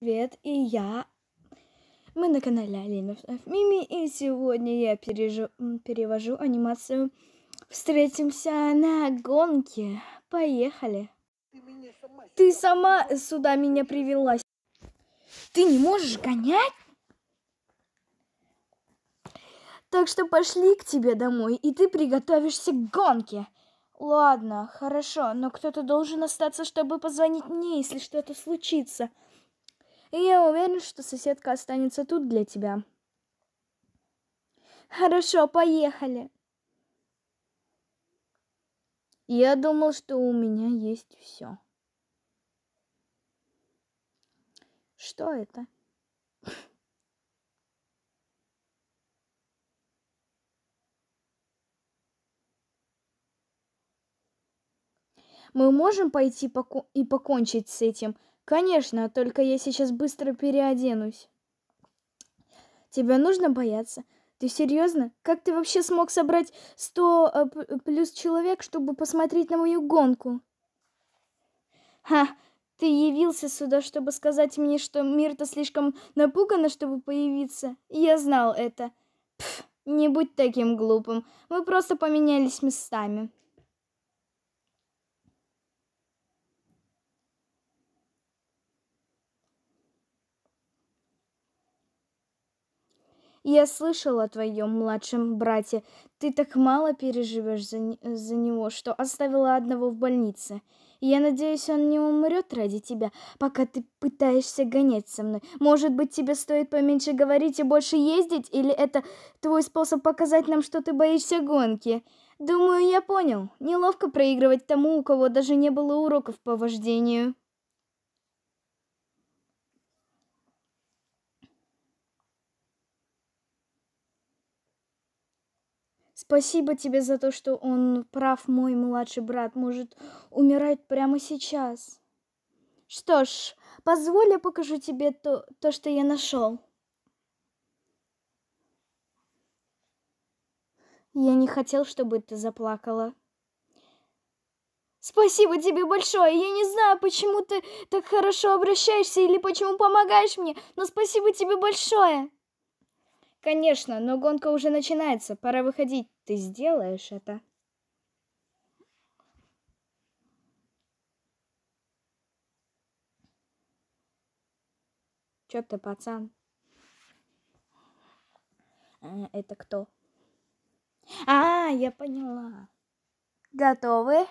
Привет, и я. Мы на канале Алинов Мими, и сегодня я пережу, перевожу анимацию «Встретимся на гонке». Поехали. Ты, сама, Ты сама сюда меня привела. Ты не можешь гонять? Так что пошли к тебе домой, и ты приготовишься к гонке. Ладно, хорошо, но кто-то должен остаться, чтобы позвонить мне, если что-то случится и я уверен, что соседка останется тут для тебя. Хорошо, поехали. Я думал, что у меня есть все. Что это? Мы можем пойти поко- и покончить с этим, Конечно, только я сейчас быстро переоденусь. Тебя нужно бояться. Ты серьезно? Как ты вообще смог собрать сто э, плюс человек, чтобы посмотреть на мою гонку? Ха, ты явился сюда, чтобы сказать мне, что мир-то слишком напугана, чтобы появиться? Я знал это. Пф, не будь таким глупым. Мы просто поменялись местами. Я слышал о твоем младшем брате. Ты так мало переживешь за, не за него, что оставила одного в больнице. Я надеюсь, он не умрет ради тебя, пока ты пытаешься гонять со мной. Может быть, тебе стоит поменьше говорить и больше ездить, или это твой способ показать нам, что ты боишься гонки? Думаю, я понял. Неловко проигрывать тому, у кого даже не было уроков по вождению. Спасибо тебе за то, что он прав, мой младший брат может умирать прямо сейчас. Что ж, позволь, я покажу тебе то, то что я нашел. Я не хотел, чтобы ты заплакала. Спасибо тебе большое. Я не знаю, почему ты так хорошо обращаешься или почему помогаешь мне, но спасибо тебе большое. Конечно, но гонка уже начинается. Пора выходить. Ты сделаешь это? Чё ты, пацан? А, это кто? А, я поняла. Готовы?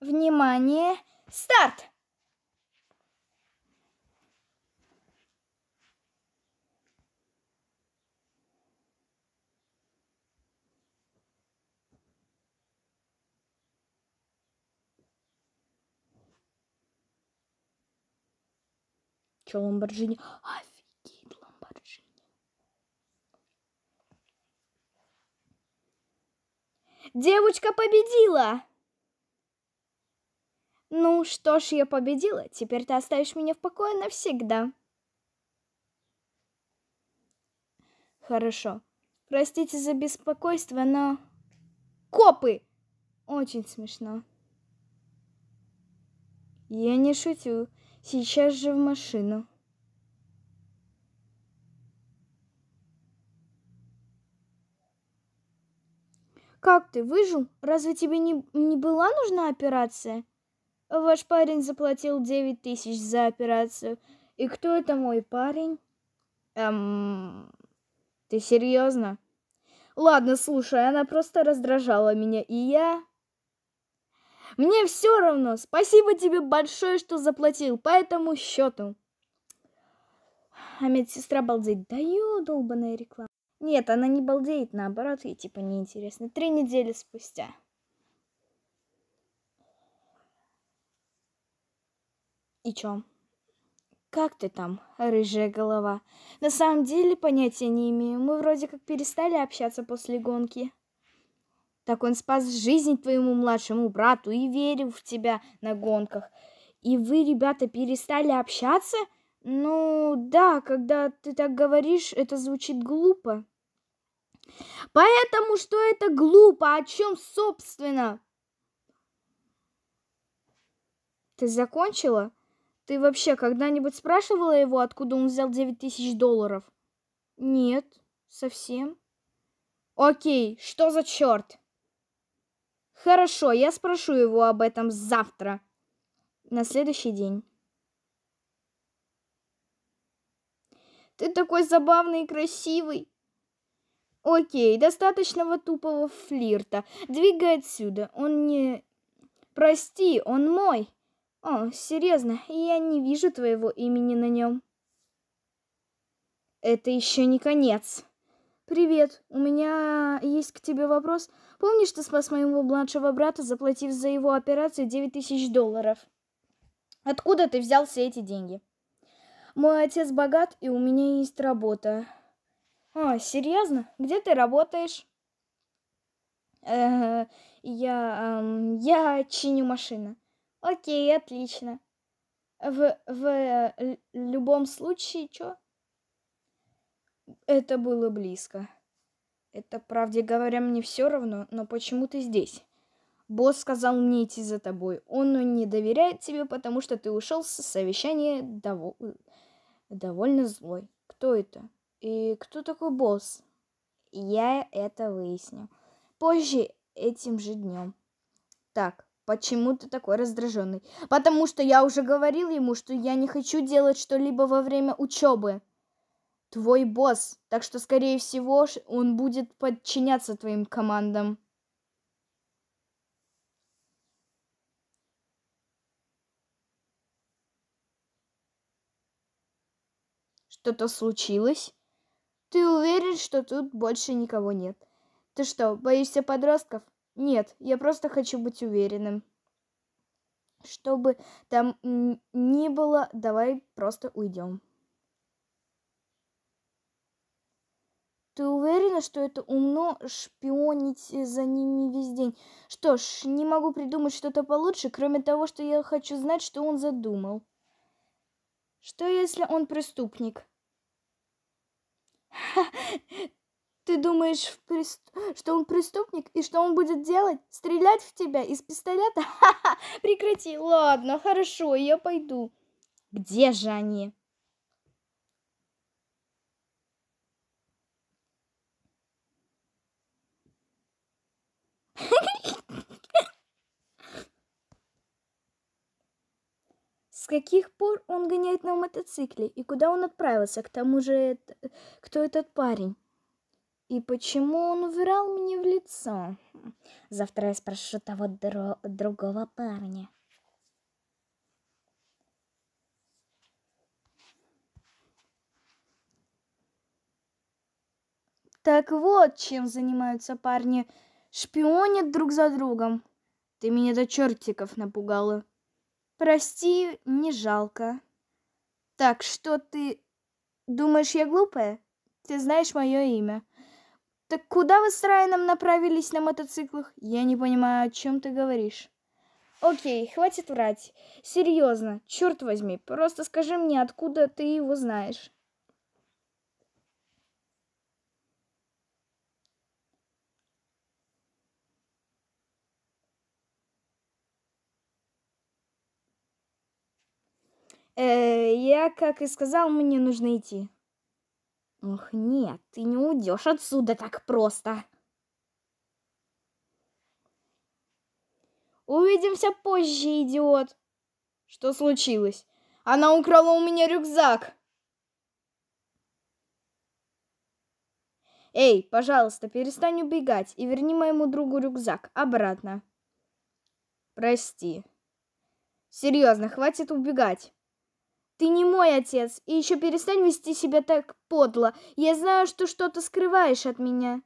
Внимание! Старт! Че, Ламборджини? Офигеть, Ламборджини. Девочка победила! Ну что ж, я победила. Теперь ты оставишь меня в покое навсегда. Хорошо. Простите за беспокойство, но... Копы! Очень смешно. Я не шучу. Сейчас же в машину. Как ты выжил? Разве тебе не, не была нужна операция? Ваш парень заплатил девять тысяч за операцию. И кто это мой парень? Эм... Ты серьезно? Ладно, слушай, она просто раздражала меня, и я... Мне все равно. Спасибо тебе большое, что заплатил по этому счету. А медсестра балдеет. Да ё, долбаная реклама. Нет, она не балдеет, наоборот, ей типа неинтересно. Три недели спустя. И чё? Как ты там, рыжая голова? На самом деле понятия не имею. Мы вроде как перестали общаться после гонки. Так он спас жизнь твоему младшему брату и верил в тебя на гонках. И вы, ребята, перестали общаться? Ну да, когда ты так говоришь, это звучит глупо. Поэтому что это глупо, о чем собственно? Ты закончила? Ты вообще когда-нибудь спрашивала его, откуда он взял 9 тысяч долларов? Нет, совсем. Окей, что за черт? Хорошо, я спрошу его об этом завтра. На следующий день. Ты такой забавный и красивый. Окей, достаточного тупого флирта. Двигай отсюда. Он не... Прости, он мой. О, серьезно, я не вижу твоего имени на нем. Это еще не конец. Привет, у меня есть к тебе вопрос. Помнишь, ты спас моего младшего брата, заплатив за его операцию 9 тысяч долларов? Откуда ты взял все эти деньги? Мой отец богат, и у меня есть работа. А, серьезно? Где ты работаешь? я, я чиню машины. Окей, отлично. В, в э, любом случае, чё? Это было близко. Это, правде говоря, мне все равно, но почему ты здесь? Босс сказал мне идти за тобой. Он не доверяет тебе, потому что ты ушел с совещания дов... довольно злой. Кто это? И кто такой босс? Я это выясню. Позже этим же днем. Так, почему ты такой раздраженный? Потому что я уже говорил ему, что я не хочу делать что-либо во время учебы твой босс, так что, скорее всего, он будет подчиняться твоим командам. Что-то случилось? Ты уверен, что тут больше никого нет? Ты что, боишься подростков? Нет, я просто хочу быть уверенным. Чтобы там ни было, давай просто уйдем. Ты уверена, что это умно шпионить э, за ними весь день? Что ж, не могу придумать что-то получше, кроме того, что я хочу знать, что он задумал. Что если он преступник? ты думаешь, что он преступник и что он будет делать? Стрелять в тебя из пистолета? прекрати. Ладно, хорошо, я пойду. Где же они? каких пор он гоняет на мотоцикле и куда он отправился, к тому же, кто этот парень? И почему он увирал мне в лицо? Завтра я спрошу того дро- другого парня. Так вот, чем занимаются парни. Шпионят друг за другом. Ты меня до чертиков напугала. Прости, не жалко. Так что ты думаешь, я глупая? Ты знаешь мое имя. Так куда вы с Райаном направились на мотоциклах? Я не понимаю, о чем ты говоришь. Окей, хватит врать. Серьезно, черт возьми, просто скажи мне, откуда ты его знаешь. Э, я, как и сказал, мне нужно идти. Ох, нет, ты не уйдешь отсюда так просто. Увидимся позже, идиот. Что случилось? Она украла у меня рюкзак. Эй, пожалуйста, перестань убегать и верни моему другу рюкзак обратно. Прости. Серьезно, хватит убегать. Ты не мой отец, и еще перестань вести себя так подло. Я знаю, что что-то скрываешь от меня.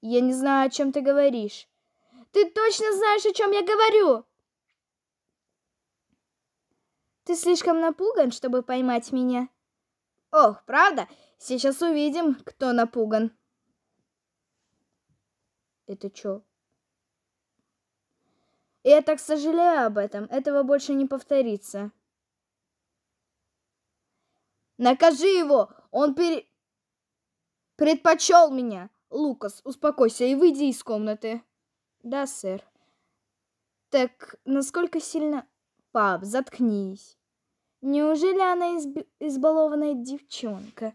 Я не знаю, о чем ты говоришь. Ты точно знаешь, о чем я говорю? Ты слишком напуган, чтобы поймать меня. Ох, правда? Сейчас увидим, кто напуган. Это что? Я так сожалею об этом. Этого больше не повторится. Накажи его! Он пере... предпочел меня! Лукас, успокойся и выйди из комнаты. Да, сэр. Так, насколько сильно... Пап, заткнись. Неужели она изб... избалованная девчонка?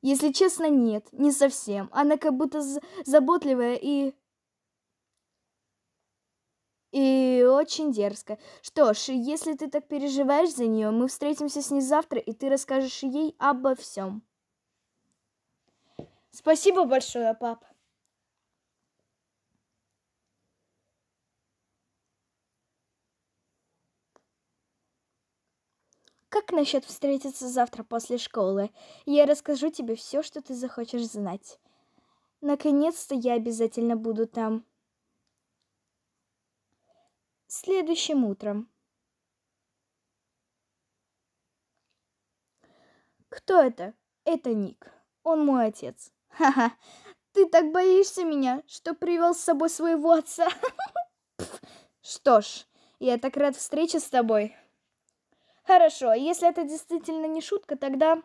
Если честно, нет, не совсем. Она как будто заботливая и и очень дерзко. Что ж, если ты так переживаешь за нее, мы встретимся с ней завтра, и ты расскажешь ей обо всем. Спасибо большое, папа. Как насчет встретиться завтра после школы? Я расскажу тебе все, что ты захочешь знать. Наконец-то я обязательно буду там следующим утром. Кто это? Это Ник. Он мой отец. Ха-ха. Ты так боишься меня, что привел с собой своего отца. Что ж, я так рад встрече с тобой. Хорошо, если это действительно не шутка, тогда...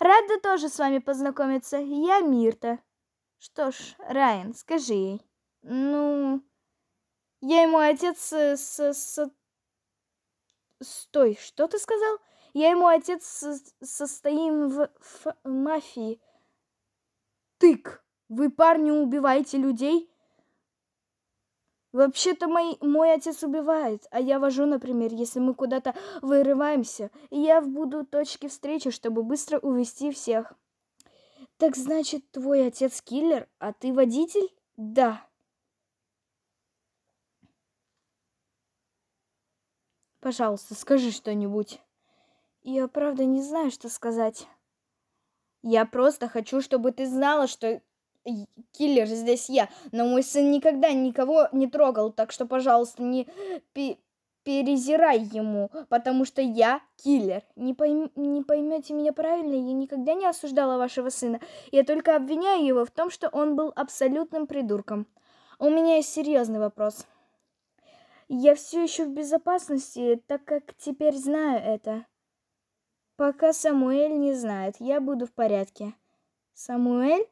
Рада тоже с вами познакомиться. Я Мирта. Что ж, Райан, скажи ей. Ну... Я и мой отец э, с... с, Стой, что ты сказал? Я и мой отец с, состоим в, в мафии. Тык, вы, парни, убиваете людей? Вообще-то мой, мой отец убивает, а я вожу, например, если мы куда-то вырываемся, и я буду точки встречи, чтобы быстро увести всех. Так значит, твой отец киллер, а ты водитель? Да. Пожалуйста, скажи что-нибудь. Я правда не знаю, что сказать. Я просто хочу, чтобы ты знала, что киллер здесь я. Но мой сын никогда никого не трогал, так что, пожалуйста, не перезирай ему, потому что я киллер. Не, пойм... не поймете меня правильно, я никогда не осуждала вашего сына. Я только обвиняю его в том, что он был абсолютным придурком. А у меня есть серьезный вопрос. Я все еще в безопасности, так как теперь знаю это. Пока Самуэль не знает, я буду в порядке. Самуэль?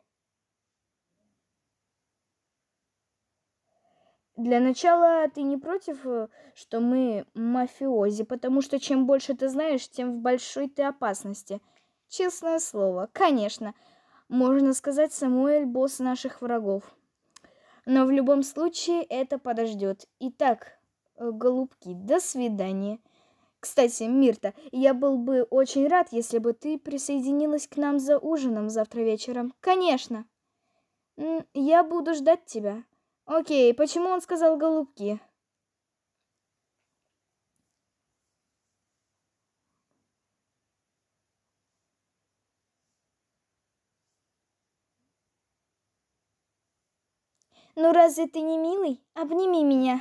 Для начала ты не против, э, что мы мафиози, потому что чем больше ты знаешь, тем в большой ты опасности. Честное слово, конечно. Можно сказать, Самуэль босс наших врагов. Но в любом случае это подождет. Итак, Э, голубки. До свидания. Кстати, Мирта, я был бы очень рад, если бы ты присоединилась к нам за ужином завтра вечером. Конечно. Я буду ждать тебя. Окей, почему он сказал голубки? Ну разве ты не милый? Обними меня.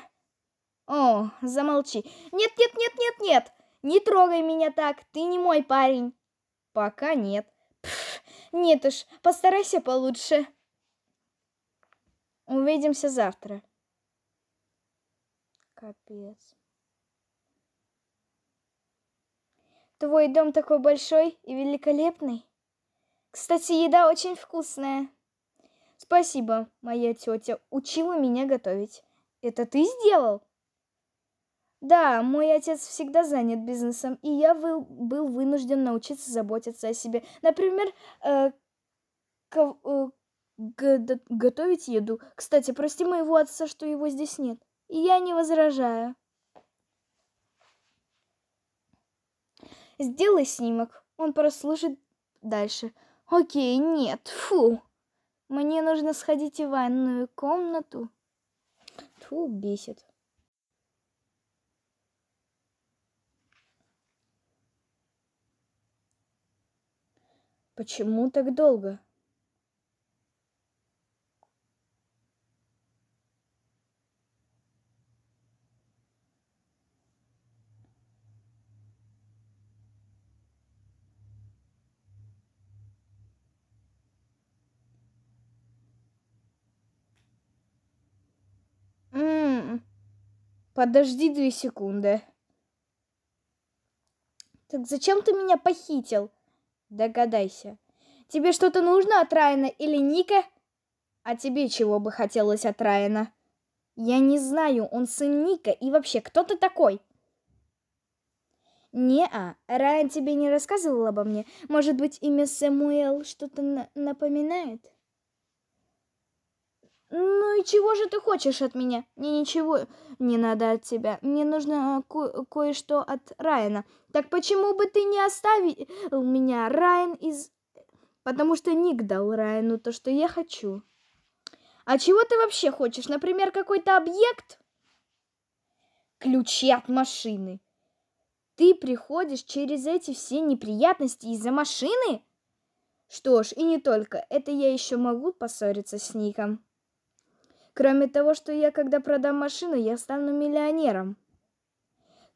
О, замолчи. Нет, нет, нет, нет, нет. Не трогай меня так, ты не мой парень. Пока нет. Пфф! нет уж, постарайся получше. Увидимся завтра. Капец. Твой дом такой большой и великолепный. Кстати, еда очень вкусная. Спасибо, моя тетя учила меня готовить. Это ты сделал? Да, мой отец всегда занят бизнесом, и я был, был вынужден научиться заботиться о себе. Например, э, ко, э, го, готовить еду. Кстати, прости моего отца, что его здесь нет. И я не возражаю. Сделай снимок. Он прослушает дальше. Окей, нет, фу. Мне нужно сходить в ванную комнату. Фу, бесит. Почему так долго? М-м. Подожди две секунды. Так зачем ты меня похитил? Догадайся. Тебе что-то нужно от Райана или Ника? А тебе чего бы хотелось от Райана? Я не знаю, он сын Ника и вообще, кто ты такой? «Не-а, Райан тебе не рассказывал обо мне. Может быть, имя Сэмуэл что-то на напоминает?» и чего же ты хочешь от меня? Мне ничего не надо от тебя. Мне нужно э, кое-что от Райана. Так почему бы ты не оставил меня? Райан из... Потому что Ник дал Райану то, что я хочу. А чего ты вообще хочешь? Например, какой-то объект? Ключи от машины. Ты приходишь через эти все неприятности из-за машины? Что ж, и не только. Это я еще могу поссориться с Ником. Кроме того, что я, когда продам машину, я стану миллионером.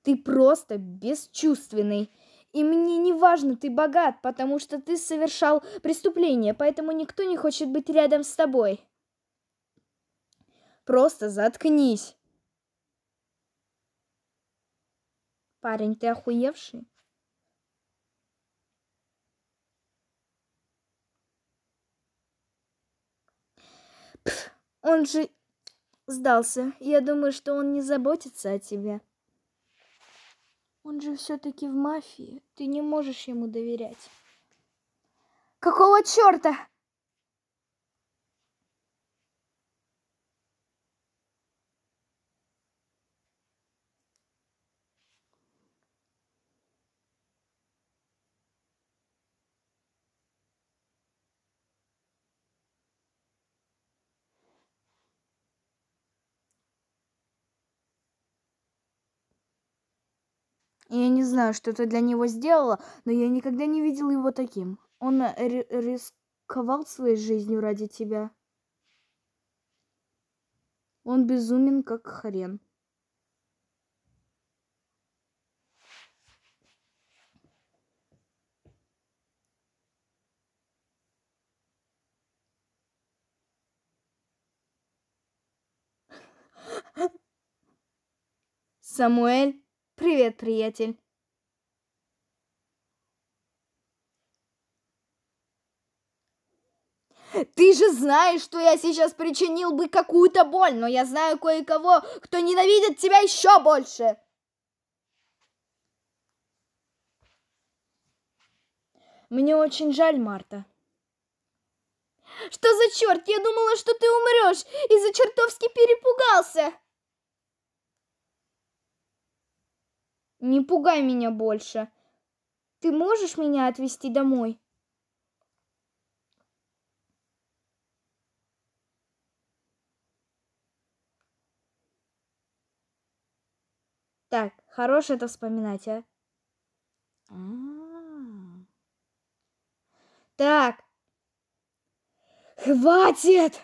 Ты просто бесчувственный. И мне не важно, ты богат, потому что ты совершал преступление, поэтому никто не хочет быть рядом с тобой. Просто заткнись. Парень, ты охуевший? Он же сдался. Я думаю, что он не заботится о тебе. Он же все-таки в мафии. Ты не можешь ему доверять. Какого черта? я не знаю, что это для него сделало, но я никогда не видел его таким. Он э, рисковал своей жизнью ради тебя. Он безумен, как хрен. Самуэль Привет, приятель. Ты же знаешь, что я сейчас причинил бы какую-то боль, но я знаю кое-кого, кто ненавидит тебя еще больше. Мне очень жаль, Марта. Что за черт? Я думала, что ты умрешь, и за чертовски перепугался. Не пугай меня больше. Ты можешь меня отвезти домой? Так, хорош это вспоминать, а? а. Так. Хватит!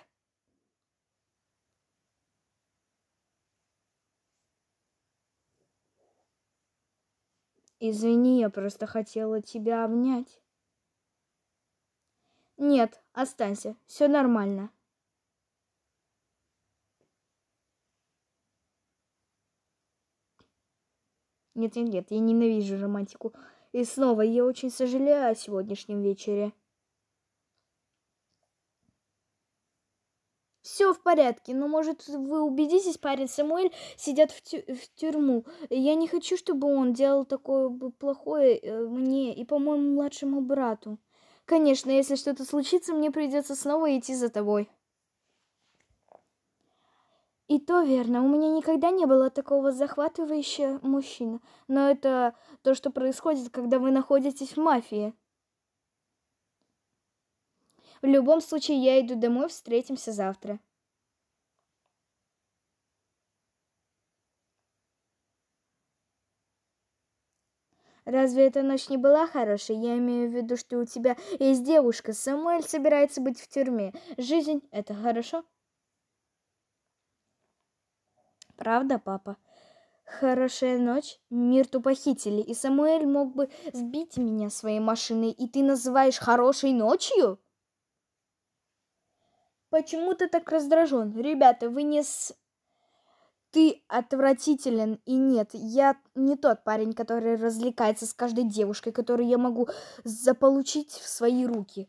Извини, я просто хотела тебя обнять. Нет, останься, все нормально. Нет, нет, нет, я ненавижу романтику. И снова я очень сожалею о сегодняшнем вечере. все в порядке, но, ну, может, вы убедитесь, парень Самуэль сидят в, тю в тюрьму. Я не хочу, чтобы он делал такое плохое э, мне и, по-моему, младшему брату. Конечно, если что-то случится, мне придется снова идти за тобой. И то верно, у меня никогда не было такого захватывающего мужчины. Но это то, что происходит, когда вы находитесь в мафии. В любом случае, я иду домой, встретимся завтра. Разве эта ночь не была хорошей? Я имею в виду, что у тебя есть девушка. Самуэль собирается быть в тюрьме. Жизнь — это хорошо? Правда, папа? Хорошая ночь. Мирту похитили, и Самуэль мог бы сбить меня своей машиной, и ты называешь хорошей ночью? Почему ты так раздражен? Ребята, вы не с... Ты отвратителен, и нет, я не тот парень, который развлекается с каждой девушкой, которую я могу заполучить в свои руки.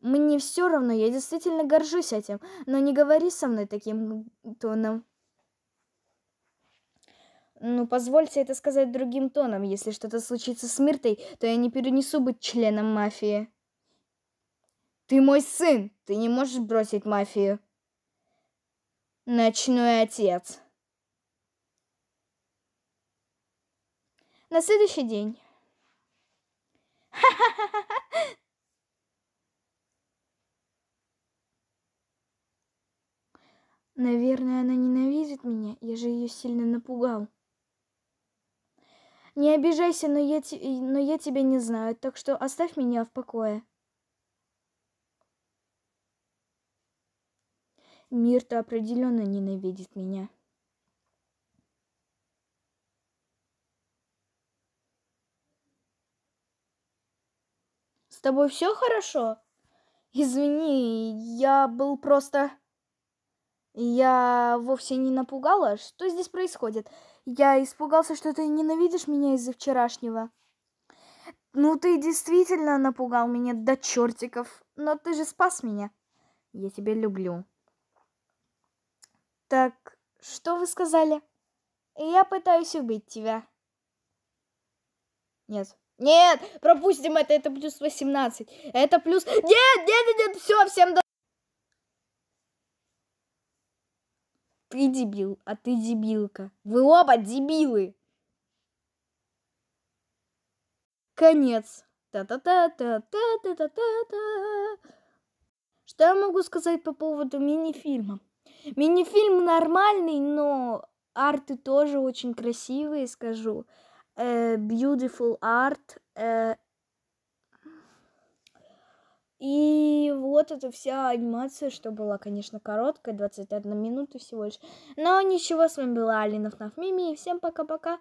Мне все равно, я действительно горжусь этим, но не говори со мной таким тоном. Ну, позвольте это сказать другим тоном. Если что-то случится с Миртой, то я не перенесу быть членом мафии. Ты мой сын, ты не можешь бросить мафию. Ночной отец. На следующий день. Наверное, она ненавидит меня, я же ее сильно напугал. Не обижайся, но я, но я тебя не знаю, так что оставь меня в покое. Мир-то определенно ненавидит меня. С тобой все хорошо? Извини, я был просто... Я вовсе не напугала. Что здесь происходит? Я испугался, что ты ненавидишь меня из-за вчерашнего. Ну, ты действительно напугал меня до чертиков, но ты же спас меня. Я тебя люблю. Так, что вы сказали? Я пытаюсь убить тебя. Нет. Нет, пропустим это, это плюс 18. Это плюс... Нет, нет, нет, нет, все, всем до... Ты дебил, а ты дебилка. Вы оба дебилы. Конец. Та-та-та-та-та-та-та-та-та. Что я могу сказать по поводу мини-фильма? Мини-фильм нормальный, но арты тоже очень красивые, скажу. Э, beautiful art. Э, и вот эта вся анимация, что была, конечно, короткая, 21 минуту всего лишь. Но ничего, с вами была Алина Фнафмими, и всем пока-пока.